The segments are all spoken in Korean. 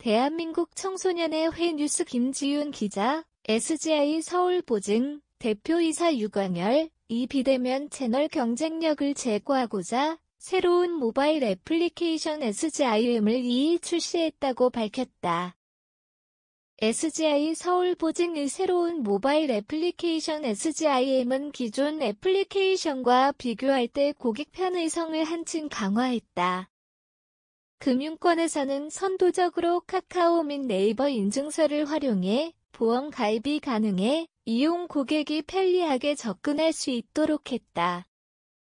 대한민국 청소년의 회 뉴스 김지윤 기자, SGI 서울보증, 대표이사 유광열, 이 비대면 채널 경쟁력을 제고하고자 새로운 모바일 애플리케이션 SGIM을 2일 출시했다고 밝혔다. SGI 서울보증의 새로운 모바일 애플리케이션 SGIM은 기존 애플리케이션과 비교할 때 고객 편의성을 한층 강화했다. 금융권에서는 선도적으로 카카오 및 네이버 인증서를 활용해 보험 가입이 가능해 이용 고객이 편리하게 접근할 수 있도록 했다.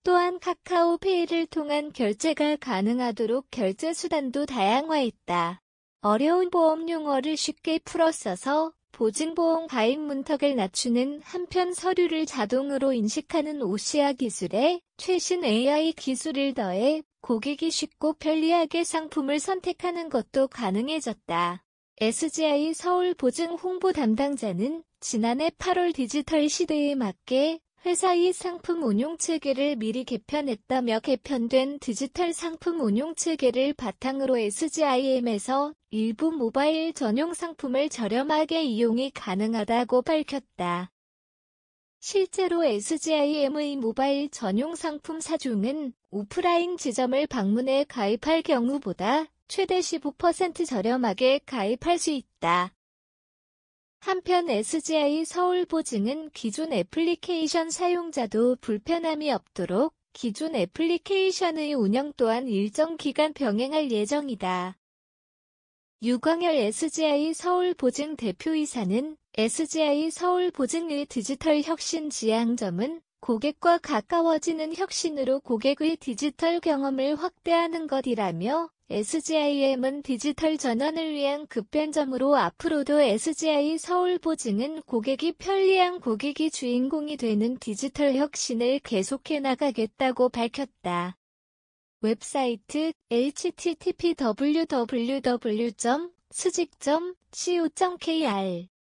또한 카카오페이를 통한 결제가 가능하도록 결제 수단도 다양화했다. 어려운 보험 용어를 쉽게 풀어 써서 보증보험 가입 문턱을 낮추는 한편 서류를 자동으로 인식하는 오시아 기술에 최신 AI 기술을 더해 고객이 쉽고 편리하게 상품을 선택하는 것도 가능해졌다. SGI 서울 보증 홍보 담당자는 지난해 8월 디지털 시대에 맞게 회사의 상품 운용 체계를 미리 개편했다며 개편된 디지털 상품 운용 체계를 바탕으로 SGIM에서 일부 모바일 전용 상품을 저렴하게 이용이 가능하다고 밝혔다. 실제로 SGIM의 모바일 전용 상품 사중은 오프라인 지점을 방문해 가입할 경우보다 최대 15% 저렴하게 가입할 수 있다. 한편 SGI 서울 보증은 기존 애플리케이션 사용자도 불편함이 없도록 기존 애플리케이션의 운영 또한 일정 기간 병행할 예정이다. 유광열 SGI 서울 보증 대표이사는 SGI 서울 보증의 디지털 혁신 지향점은 고객과 가까워지는 혁신으로 고객의 디지털 경험을 확대하는 것이라며 SGIM은 디지털 전환을 위한 급변점으로 앞으로도 SGI 서울 보증은 고객이 편리한 고객이 주인공이 되는 디지털 혁신을 계속해 나가겠다고 밝혔다. 웹사이트 http www. 수직.co.kr